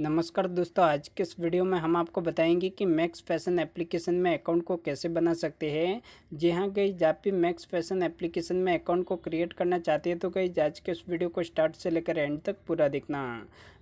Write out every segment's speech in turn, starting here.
नमस्कार दोस्तों आज के इस वीडियो में हम आपको बताएंगे कि मैक्स फैशन एप्लीकेशन में अकाउंट को कैसे बना सकते हैं जी हाँ गई जब भी मैक्स फैशन एप्लीकेशन में अकाउंट को क्रिएट करना चाहते हैं तो गई आज के इस वीडियो को स्टार्ट से लेकर एंड तक पूरा देखना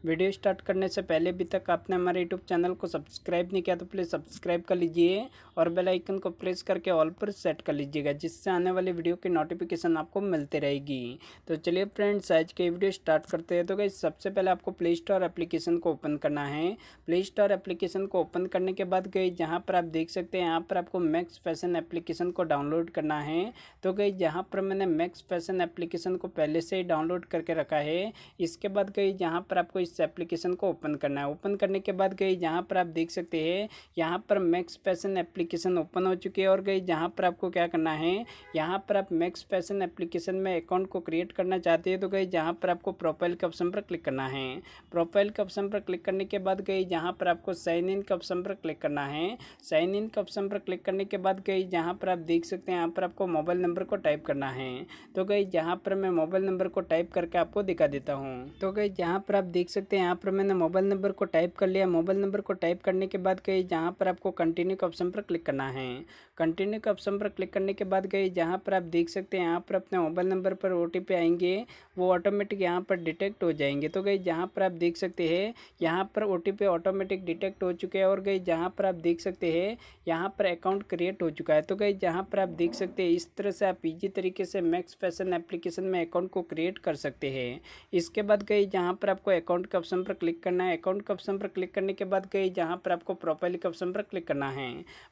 वीडियो स्टार्ट करने से पहले अभी तक आपने हमारे यूट्यूब चैनल को सब्सक्राइब नहीं किया तो प्लीज़ सब्सक्राइब कर लीजिए और बेल आइकन को प्रेस करके ऑल पर सेट कर लीजिएगा जिससे आने वाली वीडियो की नोटिफिकेशन आपको मिलती रहेगी तो चलिए फ्रेंड्स आज के वीडियो स्टार्ट करते हैं तो गई सबसे पहले आपको प्ले स्टोर एप्लीकेशन को ओपन करना है प्ले स्टोर एप्लीकेशन को ओपन करने के बाद गई जहाँ पर आप देख सकते हैं यहाँ पर आपको मैक्स फैशन एप्लीकेशन को डाउनलोड करना है तो गई जहाँ पर मैंने मैक्स फैशन एप्लीकेशन को पहले से ही डाउनलोड करके रखा है इसके बाद गई जहाँ पर आपको इस इस एप्लीकेशन को ओपन करना है ओपन करने के बाद गई जहाँ पर आप देख सकते हैं यहाँ पर मैक्स पैसन एप्लीकेशन ओपन हो चुकी है और गई जहाँ पर आपको क्या करना है यहाँ पर आप मैक्स पैसन एप्लीकेशन में अकाउंट को क्रिएट करना चाहते हैं तो गई जहाँ पर आपको प्रोफाइल के ऑप्शन पर क्लिक करना है प्रोफाइल के ऑप्शन पर क्लिक करने के बाद गई जहाँ पर आपको साइन इन के ऑप्शन पर क्लिक करना है साइन इन के ऑप्शन पर क्लिक करने के बाद गई जहाँ पर आप देख सकते हैं यहाँ पर आपको मोबाइल नंबर को टाइप करना है तो गई जहाँ पर मैं मोबाइल नंबर को टाइप करके आपको दिखा देता हूँ तो गई जहाँ पर आप देख सकते सकते हैं यहाँ पर मैंने मोबाइल नंबर को टाइप कर लिया मोबाइल नंबर को टाइप करने के बाद गई जहाँ पर आपको कंटिन्यू के ऑप्शन पर क्लिक करना है कंटिन्यू के ऑप्शन पर क्लिक करने के बाद गई जहाँ पर आप देख सकते हैं यहाँ पर अपने मोबाइल नंबर पर ओ आएंगे वो ऑटोमेटिक यहाँ पर डिटेक्ट हो जाएंगे तो गई जहाँ पर आप देख सकते हैं यहाँ पर ओ ऑटोमेटिक डिटेक्ट हो चुके हैं और गई जहाँ पर आप देख सकते हैं यहाँ पर अकाउंट क्रिएट हो चुका है तो गई जहाँ पर आप देख सकते हैं इस तरह से आप इजी तरीके से मैक्स फैशन एप्लीकेशन में अकाउंट को क्रिएट कर सकते हैं इसके बाद गई जहाँ पर आपको अकाउंट के ऑप्शन पर क्लिक करना है अकाउंट के ऑप्शन पर क्लिक करने के बाद गए जहाँ पर आपको प्रोफाइल के ऑप्शन पर क्लिक करना है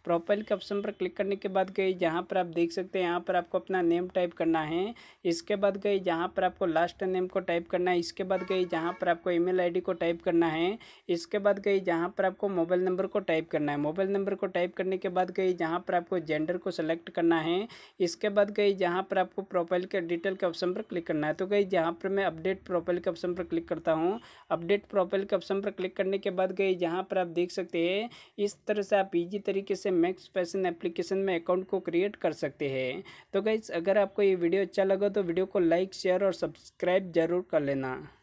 प्रोफाइल के ऑप्शन पर क्लिक करने के बाद गए जहाँ पर आप देख सकते हैं यहाँ पर आपको अपना नेम टाइप करना है इसके बाद गए जहाँ पर आपको लास्ट नेम को टाइप करना है इसके बाद गए जहाँ पर आपको ई मेल को टाइप करना है इसके बाद गए जहाँ पर आपको मोबाइल नंबर को टाइप करना है मोबाइल नंबर को टाइप करने के बाद गए जहाँ पर आपको जेंडर को सेलेक्ट करना है इसके बाद गई जहाँ पर आपको प्रोफाइल के डिटेल के ऑप्शन पर क्लिक करना है तो गई जहाँ पर मैं अपडेट प्रोफाइल के ऑप्शन पर क्लिक करता हूँ अपडेट प्रोफाइल के ऑप्शन पर क्लिक करने के बाद गई जहाँ पर आप देख सकते हैं इस तरह से आप ईजी तरीके से मैक्स फैशन एप्लीकेशन में अकाउंट को क्रिएट कर सकते हैं तो गई अगर आपको ये वीडियो अच्छा लगा तो वीडियो को लाइक शेयर और सब्सक्राइब जरूर कर लेना